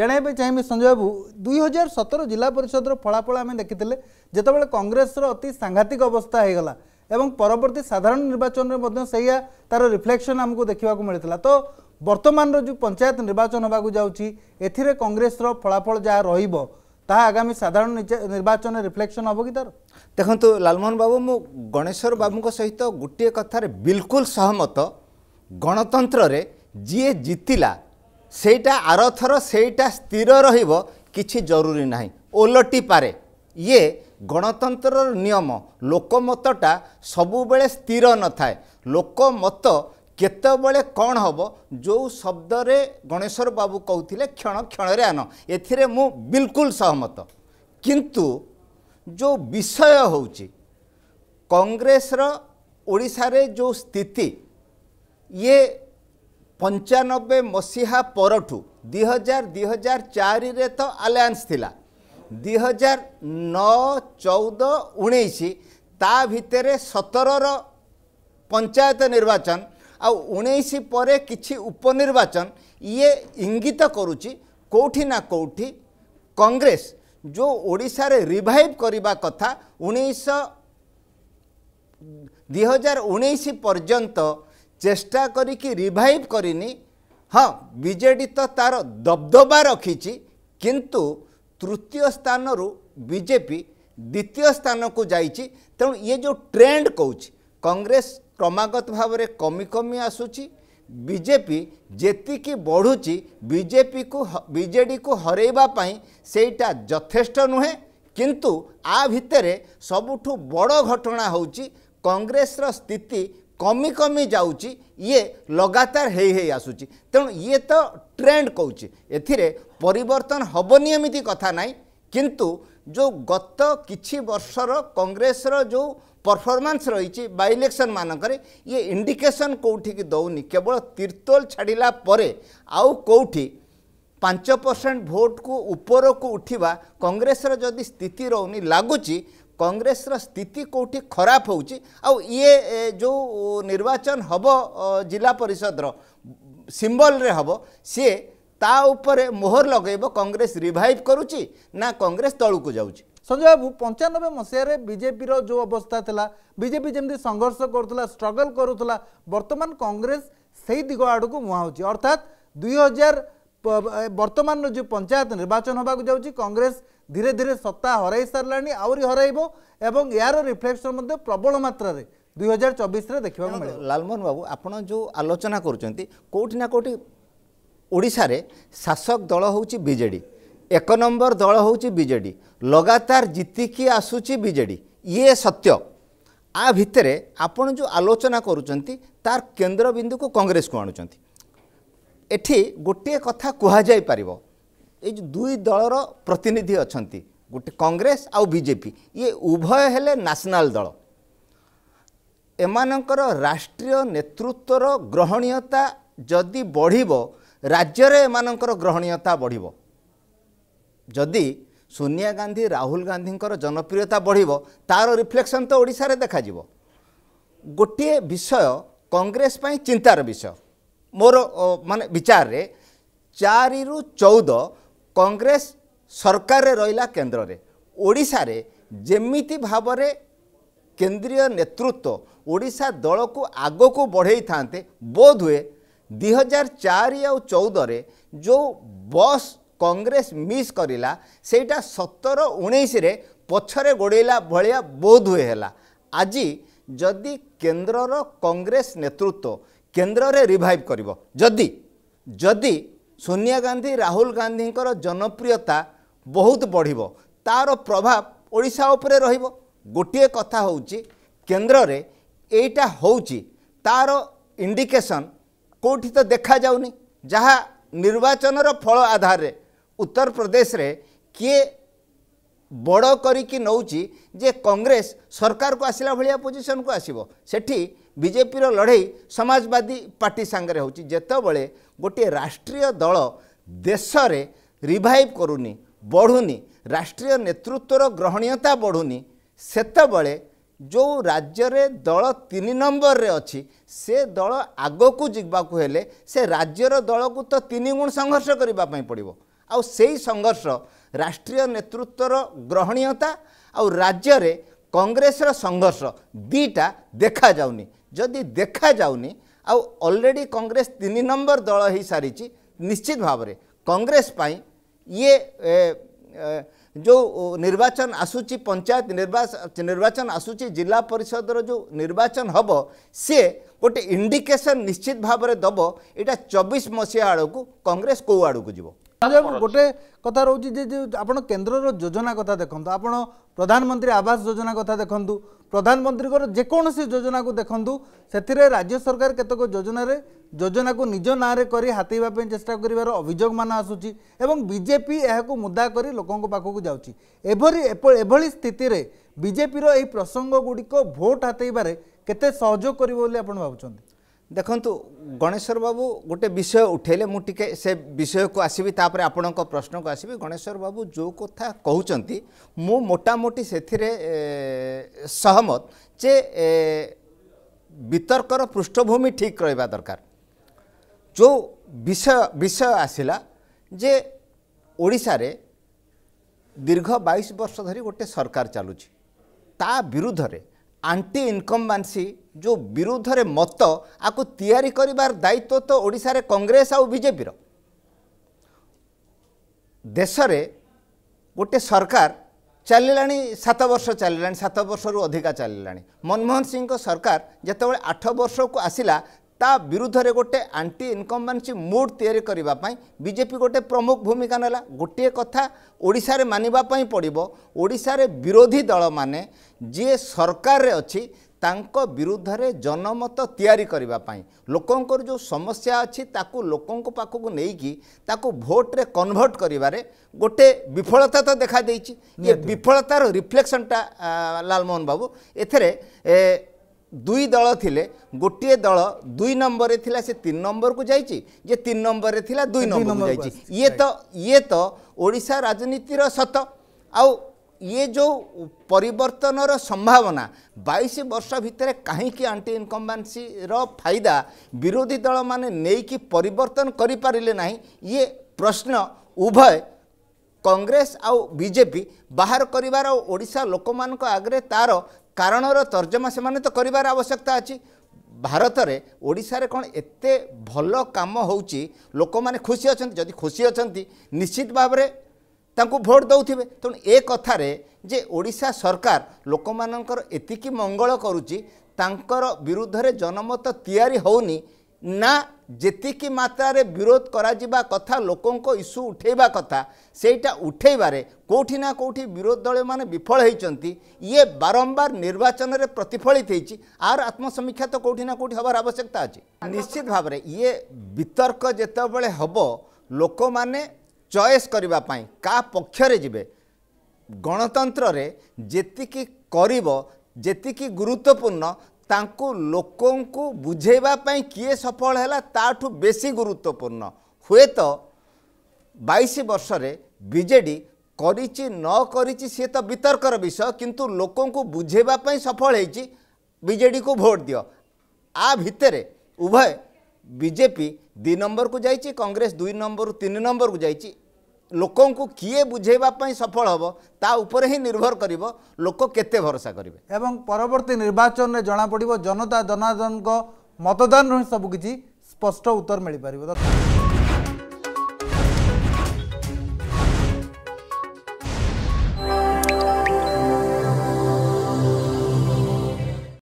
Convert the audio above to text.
ଜଣାଇବା ପାଇଁ ଚାହିଁବି ସଞ୍ଜୟ ବାବୁ ଦୁଇ ହଜାର ସତର ଜିଲ୍ଲା ପରିଷଦର ଫଳାଫଳ ଆମେ ଦେଖିଥିଲେ ଯେତେବେଳେ କଂଗ୍ରେସର ଅତି ସାଂଘାତିକ ଅବସ୍ଥା ହୋଇଗଲା ଏବଂ ପରବର୍ତ୍ତୀ ସାଧାରଣ ନିର୍ବାଚନରେ ମଧ୍ୟ ସେଇଆ ତା'ର ରିଫ୍ଲେକ୍ସନ୍ ଆମକୁ ଦେଖିବାକୁ ମିଳିଥିଲା ତ ବର୍ତ୍ତମାନର ଯେଉଁ ପଞ୍ଚାୟତ ନିର୍ବାଚନ ହେବାକୁ ଯାଉଛି ଏଥିରେ କଂଗ୍ରେସର ଫଳାଫଳ ଯାହା ରହିବ ତାହା ଆଗାମୀ ସାଧାରଣ ନିର୍ବାଚନରେ ରିଫ୍ଲେକ୍ସନ୍ ହେବ କି ତା'ର ଦେଖନ୍ତୁ ଲାଲମୋହନ ବାବୁ ମୁଁ ଗଣେଶ୍ୱର ବାବୁଙ୍କ ସହିତ ଗୋଟିଏ କଥାରେ ବିଲକୁଲ ସହମତ ଗଣତନ୍ତ୍ରରେ ଯିଏ ଜିତିଲା ସେଇଟା ଆରଥର ସେଇଟା ସ୍ଥିର ରହିବ କିଛି ଜରୁରୀ ନାହିଁ ଓଲଟି ପାରେ ଇଏ ଗଣତନ୍ତ୍ରର ନିୟମ ଲୋକମତଟା ସବୁବେଳେ ସ୍ଥିର ନଥାଏ ଲୋକମତ କେତେବେଳେ କ'ଣ ହେବ ଯେଉଁ ଶବ୍ଦରେ ଗଣେଶ୍ୱର ବାବୁ କହୁଥିଲେ କ୍ଷଣ କ୍ଷଣରେ ଆନ ଏଥିରେ ମୁଁ ବିଲକୁଲ ସହମତ କିନ୍ତୁ ଯେଉଁ ବିଷୟ ହେଉଛି କଂଗ୍ରେସର ଓଡ଼ିଶାରେ ଯେଉଁ ସ୍ଥିତି ଇଏ ପଞ୍ଚାନବେ ମସିହା ପରଠୁ ଦୁଇ ହଜାର ଦୁଇ ହଜାର ଚାରିରେ ତ ଆଲାଏନ୍ସ ଥିଲା ଦୁଇ ହଜାର ନଅ ଚଉଦ ଉଣେଇଶ ତା ଭିତରେ ସତରର ପଞ୍ଚାୟତ ନିର୍ବାଚନ ଆଉ ଉଣେଇଶ ପରେ କିଛି ଉପନିର୍ବାଚନ ଇଏ ଇଙ୍ଗିତ କରୁଛି କେଉଁଠି ନା କେଉଁଠି କଂଗ୍ରେସ ଯେଉଁ ଓଡ଼ିଶାରେ ରିଭାଇଭ୍ କରିବା କଥା ଉଣେଇଶ ଦୁଇ ହଜାର ଉଣେଇଶ ପର୍ଯ୍ୟନ୍ତ ଚେଷ୍ଟା କରିକି ରିଭାଇଭ୍ କରିନି ହଁ ବିଜେଡ଼ି ତ ତା'ର ଦବଦବା ରଖିଛି କିନ୍ତୁ ତୃତୀୟ ସ୍ଥାନରୁ ବିଜେପି ଦ୍ୱିତୀୟ ସ୍ଥାନକୁ ଯାଇଛି ତେଣୁ ଇଏ ଯେଉଁ ଟ୍ରେଣ୍ଡ କହୁଛି କଂଗ୍ରେସ କ୍ରମାଗତ ଭାବରେ କମି କମି ଆସୁଛି ବିଜେପି ଯେତିକି ବଢ଼ୁଛି ବିଜେପିକୁ ବିଜେଡ଼ିକୁ ହରେଇବା ପାଇଁ ସେଇଟା ଯଥେଷ୍ଟ ନୁହେଁ କିନ୍ତୁ ଆ ଭିତରେ ସବୁଠୁ ବଡ଼ ଘଟଣା ହେଉଛି କଂଗ୍ରେସର ସ୍ଥିତି କମି କମି ଯାଉଛି ଇଏ ଲଗାତାର ହେଇ ହେଇ ଆସୁଛି ତେଣୁ ଇଏ ତ ଟ୍ରେଣ୍ଡ କହୁଛି ଏଥିରେ ପରିବର୍ତ୍ତନ ହେବନି ଏମିତି କଥା ନାହିଁ କିନ୍ତୁ ଯେଉଁ ଗତ କିଛି ବର୍ଷର କଂଗ୍ରେସର ଯେଉଁ ପରଫର୍ମାନ୍ସ ରହିଛି ବା ଇଲେକ୍ସନ୍ ମାନଙ୍କରେ ଇଏ ଇଣ୍ଡିକେସନ୍ କେଉଁଠିକି ଦେଉନି କେବଳ ତିର୍ତ୍ତୋଲ ଛାଡ଼ିଲା ପରେ ଆଉ କେଉଁଠି ପାଞ୍ଚ ପରସେଣ୍ଟ ଭୋଟକୁ ଉପରକୁ ଉଠିବା କଂଗ୍ରେସର ଯଦି ସ୍ଥିତି ରହୁନି ଲାଗୁଛି କଂଗ୍ରେସର ସ୍ଥିତି କେଉଁଠି ଖରାପ ହେଉଛି ଆଉ ଇଏ ଯେଉଁ ନିର୍ବାଚନ ହେବ ଜିଲ୍ଲା ପରିଷଦର ସିମ୍ବଲରେ ହେବ ସିଏ ତା ଉପରେ ମୋହର ଲଗାଇବ କଂଗ୍ରେସ ରିଭାଇଭ୍ କରୁଛି ନା କଂଗ୍ରେସ ତଳକୁ ଯାଉଛି ସଞ୍ଜୟ ବାବୁ ପଞ୍ଚାନବେ ମସିହାରେ ବିଜେପିର ଯେଉଁ ଅବସ୍ଥା ଥିଲା ବିଜେପି ଯେମିତି ସଂଘର୍ଷ କରୁଥିଲା ଷ୍ଟ୍ରଗଲ୍ କରୁଥିଲା ବର୍ତ୍ତମାନ କଂଗ୍ରେସ ସେଇ ଦିଗ ଆଡ଼କୁ ମୁହାଁଉଛି ଅର୍ଥାତ୍ ଦୁଇ ହଜାର ବର୍ତ୍ତମାନର ଯେଉଁ ପଞ୍ଚାୟତ ନିର୍ବାଚନ ହେବାକୁ ଯାଉଛି କଂଗ୍ରେସ ଧୀରେ ଧୀରେ ସତ୍ତା ହରାଇ ସାରିଲାଣି ଆହୁରି ହରାଇବ ଏବଂ ଏହାର ରିଫ୍ଲେକ୍ସନ୍ ମଧ୍ୟ ପ୍ରବଳ ମାତ୍ରାରେ ଦୁଇ ହଜାର ଚବିଶରେ ଦେଖିବାକୁ ମିଳିବ ଲାଲମୋହନ ବାବୁ ଆପଣ ଯେଉଁ ଆଲୋଚନା କରୁଛନ୍ତି କେଉଁଠି ନା କେଉଁଠି ଓଡ଼ିଶାରେ ଶାସକ ଦଳ ହେଉଛି ବିଜେଡ଼ି ଏକ ନମ୍ବର ଦଳ ହେଉଛି ବିଜେଡ଼ି ଲଗାତାର ଜିତିକି ଆସୁଛି ବିଜେଡ଼ି ଇଏ ସତ୍ୟ ଆ ଭିତରେ ଆପଣ ଯେଉଁ ଆଲୋଚନା କରୁଛନ୍ତି ତାର କେନ୍ଦ୍ରବିନ୍ଦୁକୁ କଂଗ୍ରେସକୁ ଆଣୁଛନ୍ତି ଏଠି ଗୋଟିଏ କଥା କୁହାଯାଇପାରିବ ଏଇ ଦୁଇ ଦଳର ପ୍ରତିନିଧି ଅଛନ୍ତି ଗୋଟେ କଂଗ୍ରେସ ଆଉ ବିଜେପି ଇଏ ଉଭୟ ହେଲେ ନ୍ୟାସନାଲ୍ ଦଳ ଏମାନଙ୍କର ରାଷ୍ଟ୍ରୀୟ ନେତୃତ୍ୱର ଗ୍ରହଣୀୟତା ଯଦି ବଢ଼ିବ ରାଜ୍ୟରେ ଏମାନଙ୍କର ଗ୍ରହଣୀୟତା ବଢ଼ିବ ଯଦି ସୋନିଆ ଗାନ୍ଧୀ ରାହୁଲ ଗାନ୍ଧୀଙ୍କର ଜନପ୍ରିୟତା ବଢ଼ିବ ତା'ର ରିଫ୍ଲେକ୍ସନ୍ ତ ଓଡ଼ିଶାରେ ଦେଖାଯିବ ଗୋଟିଏ ବିଷୟ କଂଗ୍ରେସ ପାଇଁ ଚିନ୍ତାର ବିଷୟ ମୋର ମାନେ ବିଚାରରେ ଚାରିରୁ ଚଉଦ କଂଗ୍ରେସ ସରକାରରେ ରହିଲା କେନ୍ଦ୍ରରେ ଓଡ଼ିଶାରେ ଯେମିତି ଭାବରେ କେନ୍ଦ୍ରୀୟ ନେତୃତ୍ୱ ଓଡ଼ିଶା ଦଳକୁ ଆଗକୁ ବଢ଼େଇଥାନ୍ତେ ବୋଧ ହୁଏ ଦୁଇ ହଜାର ଚାରି ଆଉ ଚଉଦରେ ଯେଉଁ ବସ୍ କଂଗ୍ରେସ ମିସ୍ କରିଲା ସେଇଟା ସତର ଉଣେଇଶରେ ପଛରେ ଗୋଡ଼େଇଲା ଭଳିଆ ବୋଧ ହୁଏ ହେଲା ଆଜି ଯଦି କେନ୍ଦ୍ରର କଂଗ୍ରେସ ନେତୃତ୍ୱ କେନ୍ଦ୍ରରେ ରିଭାଇଭ୍ କରିବ ଯଦି ଯଦି ସୋନିଆ ଗାନ୍ଧୀ ରାହୁଲ ଗାନ୍ଧୀଙ୍କର ଜନପ୍ରିୟତା ବହୁତ ବଢ଼ିବ ତା'ର ପ୍ରଭାବ ଓଡ଼ିଶା ଉପରେ ରହିବ ଗୋଟିଏ କଥା ହେଉଛି କେନ୍ଦ୍ରରେ ଏଇଟା ହେଉଛି ତା'ର ଇଣ୍ଡିକେସନ୍ କେଉଁଠି ତ ଦେଖାଯାଉନି ଯାହା ନିର୍ବାଚନର ଫଳ ଆଧାରରେ ଉତ୍ତରପ୍ରଦେଶରେ କିଏ ବଡ଼ କରିକି ନେଉଛି ଯେ କଂଗ୍ରେସ ସରକାରକୁ ଆସିଲା ଭଳିଆ ପୋଜିସନକୁ ଆସିବ ସେଠି ବିଜେପିର ଲଢ଼େଇ ସମାଜବାଦୀ ପାର୍ଟି ସାଙ୍ଗରେ ହେଉଛି ଯେତେବେଳେ ଗୋଟିଏ ରାଷ୍ଟ୍ରୀୟ ଦଳ ଦେଶରେ ରିଭାଇଭ୍ କରୁନି ବଢ଼ୁନି ରାଷ୍ଟ୍ରୀୟ ନେତୃତ୍ୱର ଗ୍ରହଣୀୟତା ବଢ଼ୁନି ସେତେବେଳେ ଯେଉଁ ରାଜ୍ୟରେ ଦଳ ତିନି ନମ୍ବରରେ ଅଛି ସେ ଦଳ ଆଗକୁ ଯିବାକୁ ହେଲେ ସେ ରାଜ୍ୟର ଦଳକୁ ତ ତିନି ଗୁଣ ସଂଘର୍ଷ କରିବା ପାଇଁ ପଡ଼ିବ ଆଉ ସେଇ ସଂଘର୍ଷ ରାଷ୍ଟ୍ରୀୟ ନେତୃତ୍ୱର ଗ୍ରହଣୀୟତା ଆଉ ରାଜ୍ୟରେ କଂଗ୍ରେସର ସଂଘର୍ଷ ଦୁଇଟା ଦେଖାଯାଉନି ଯଦି ଦେଖାଯାଉନି ଆଉ ଅଲରେଡ଼ି କଂଗ୍ରେସ ତିନି ନମ୍ବର ଦଳ ହୋଇସାରିଛି ନିଶ୍ଚିତ ଭାବରେ କଂଗ୍ରେସ ପାଇଁ ଇଏ ଯେଉଁ ନିର୍ବାଚନ ଆସୁଛି ପଞ୍ଚାୟତ ନିର୍ବାଚନ ନିର୍ବାଚନ ଆସୁଛି ଜିଲ୍ଲା ପରିଷଦର ଯେଉଁ ନିର୍ବାଚନ ହେବ ସିଏ ଗୋଟେ ଇଣ୍ଡିକେସନ୍ ନିଶ୍ଚିତ ଭାବରେ ଦେବ ଏଇଟା ଚବିଶ ମସିହା ଆଡ଼କୁ କଂଗ୍ରେସ କେଉଁ ଆଡ଼କୁ ଯିବ গোটে কথা রয়েছে যে আপনার কেন্দ্রর যোজনা কথা দেখুন আপনার প্রধানমন্ত্রী আবাস যোজনা কথা দেখুন প্রধানমন্ত্রীর যেকোন যোজনা দেখুন সেতিরে রাজ্য সরকার কতক যোজনার যোজনা নিজ নাঁরে করে হাতেবা চেষ্টা করবার অভিযোগ মান আসুচি এবং বিজেপি এখন মুদা করে লোক পাখক যাচ্ছি এভাবে এভাবে স্থিতিরে বিজেপির এই প্রসঙ্গগুড়ি ভোট হাতেইবার কেতে সহযোগ করব বলে আপনার ভাবুচ্ছেন ଦେଖନ୍ତୁ ଗଣେଶ୍ୱର ବାବୁ ଗୋଟେ ବିଷୟ ଉଠାଇଲେ ମୁଁ ଟିକେ ସେ ବିଷୟକୁ ଆସିବି ତାପରେ ଆପଣଙ୍କ ପ୍ରଶ୍ନକୁ ଆସିବି ଗଣେଶ୍ୱର ବାବୁ ଯେଉଁ କଥା କହୁଛନ୍ତି ମୁଁ ମୋଟାମୋଟି ସେଥିରେ ସହମତ ଯେ ବିତର୍କର ପୃଷ୍ଠଭୂମି ଠିକ୍ ରହିବା ଦରକାର ଯେଉଁ ବିଷୟ ବିଷୟ ଆସିଲା ଯେ ଓଡ଼ିଶାରେ ଦୀର୍ଘ ବାଇଶ ବର୍ଷ ଧରି ଗୋଟେ ସରକାର ଚାଲୁଛି ତା ବିରୁଦ୍ଧରେ ଆଣ୍ଟି ଇନକମ୍ବାନ୍ସି ଯେଉଁ ବିରୁଦ୍ଧରେ ମତ ଆକୁ ତିଆରି କରିବାର ଦାୟିତ୍ୱ ତ ଓଡ଼ିଶାରେ କଂଗ୍ରେସ ଆଉ ବିଜେପିର ଦେଶରେ ଗୋଟେ ସରକାର ଚାଲିଲାଣି ସାତ ବର୍ଷ ଚାଲିଲାଣି ସାତ ବର୍ଷରୁ ଅଧିକା ଚାଲିଲାଣି ମନମୋହନ ସିଂଙ୍କ ସରକାର ଯେତେବେଳେ ଆଠ ବର୍ଷକୁ ଆସିଲା ତା ବିରୁଦ୍ଧରେ ଗୋଟେ ଆଣ୍ଟି ଇନକମ୍ବାନ୍ସି ମୁଡ୍ ତିଆରି କରିବା ପାଇଁ ବିଜେପି ଗୋଟେ ପ୍ରମୁଖ ଭୂମିକା ନେଲା ଗୋଟିଏ କଥା ଓଡ଼ିଶାରେ ମାନିବା ପାଇଁ ପଡ଼ିବ ଓଡ଼ିଶାରେ ବିରୋଧୀ ଦଳମାନେ ଯିଏ ସରକାରରେ ଅଛି ତାଙ୍କ ବିରୁଦ୍ଧରେ ଜନମତ ତିଆରି କରିବା ପାଇଁ ଲୋକଙ୍କର ଯେଉଁ ସମସ୍ୟା ଅଛି ତାକୁ ଲୋକଙ୍କ ପାଖକୁ ନେଇକି ତାକୁ ଭୋଟରେ କନଭର୍ଟ କରିବାରେ ଗୋଟେ ବିଫଳତା ତ ଦେଖାଦେଇଛି ଇଏ ବିଫଳତାର ରିଫ୍ଲେକ୍ସନ୍ଟା ଲାଲମୋହନ ବାବୁ ଏଥିରେ ଦୁଇ ଦଳ ଥିଲେ ଗୋଟିଏ ଦଳ ଦୁଇ ନମ୍ବରରେ ଥିଲା ସେ ତିନି ନମ୍ବରକୁ ଯାଇଛି ଯେ ତିନି ନମ୍ବରରେ ଥିଲା ଦୁଇ ନମ୍ବରକୁ ଯାଇଛି ଇଏ ତ ଇଏ ତ ଓଡ଼ିଶା ରାଜନୀତିର ସତ ଆଉ ଇଏ ଯେଉଁ ପରିବର୍ତ୍ତନର ସମ୍ଭାବନା ବାଇଶ ବର୍ଷ ଭିତରେ କାହିଁକି ଆଣ୍ଟି ଇନକମ୍ବାନ୍ସିର ଫାଇଦା ବିରୋଧୀ ଦଳମାନେ ନେଇକି ପରିବର୍ତ୍ତନ କରିପାରିଲେ ନାହିଁ ଇଏ ପ୍ରଶ୍ନ ଉଭୟ କଂଗ୍ରେସ ଆଉ ବିଜେପି ବାହାର କରିବାର ଓଡ଼ିଶା ଲୋକମାନଙ୍କ ଆଗରେ ତା'ର କାରଣର ତର୍ଜମା ସେମାନେ ତ କରିବାର ଆବଶ୍ୟକତା ଅଛି ଭାରତରେ ଓଡ଼ିଶାରେ କ'ଣ ଏତେ ଭଲ କାମ ହେଉଛି ଲୋକମାନେ ଖୁସି ଅଛନ୍ତି ଯଦି ଖୁସି ଅଛନ୍ତି ନିଶ୍ଚିତ ଭାବରେ ତାଙ୍କୁ ଭୋଟ ଦେଉଥିବେ ତେଣୁ ଏ କଥାରେ ଯେ ଓଡ଼ିଶା ସରକାର ଲୋକମାନଙ୍କର ଏତିକି ମଙ୍ଗଳ କରୁଛି ତାଙ୍କର ବିରୁଦ୍ଧରେ ଜନମତ ତିଆରି ହେଉନି ନା ଯେତିକି ମାତ୍ରାରେ ବିରୋଧ କରାଯିବା କଥା ଲୋକଙ୍କ ଇସ୍ୟୁ ଉଠାଇବା କଥା ସେଇଟା ଉଠାଇବାରେ କେଉଁଠି ନା କେଉଁଠି ବିରୋଧୀ ଦଳମାନେ ବିଫଳ ହୋଇଛନ୍ତି ଇଏ ବାରମ୍ବାର ନିର୍ବାଚନରେ ପ୍ରତିଫଳିତ ହେଇଛି ଆର ଆତ୍ମସମୀକ୍ଷା ତ କେଉଁଠି ନା କେଉଁଠି ହେବାର ଆବଶ୍ୟକତା ଅଛି ନିଶ୍ଚିତ ଭାବରେ ଇଏ ବିତର୍କ ଯେତେବେଳେ ହେବ ଲୋକମାନେ ଚଏସ୍ କରିବା ପାଇଁ କାହା ପକ୍ଷରେ ଯିବେ ଗଣତନ୍ତ୍ରରେ ଯେତିକି କରିବ ଯେତିକି ଗୁରୁତ୍ୱପୂର୍ଣ୍ଣ ତାଙ୍କୁ ଲୋକଙ୍କୁ ବୁଝେଇବା ପାଇଁ କିଏ ସଫଳ ହେଲା ତାଠୁ ବେଶୀ ଗୁରୁତ୍ୱପୂର୍ଣ୍ଣ ହୁଏତ ବାଇଶ ବର୍ଷରେ ବିଜେଡ଼ି କରିଛି ନ କରିଛି ସିଏ ତ ବିତର୍କର ବିଷୟ କିନ୍ତୁ ଲୋକଙ୍କୁ ବୁଝେଇବା ପାଇଁ ସଫଳ ହେଇଛି ବିଜେଡ଼ିକୁ ଭୋଟ୍ ଦିଅ ଆ ଭିତରେ ଉଭୟ ବିଜେପି ଦୁଇ ନମ୍ବରକୁ ଯାଇଛି କଂଗ୍ରେସ ଦୁଇ ନମ୍ବରରୁ ତିନି ନମ୍ବରକୁ ଯାଇଛି ଲୋକଙ୍କୁ କିଏ ବୁଝେଇବା ପାଇଁ ସଫଳ ହେବ ତା ଉପରେ ହିଁ ନିର୍ଭର କରିବ ଲୋକ କେତେ ଭରସା କରିବେ ଏବଂ ପରବର୍ତ୍ତୀ ନିର୍ବାଚନରେ ଜଣାପଡ଼ିବ ଜନତା ଜନାର୍ଦ୍ଦନଙ୍କ ମତଦାନରୁ ହିଁ ସବୁକିଛି ସ୍ପଷ୍ଟ ଉତ୍ତର ମିଳିପାରିବ ଦରକାର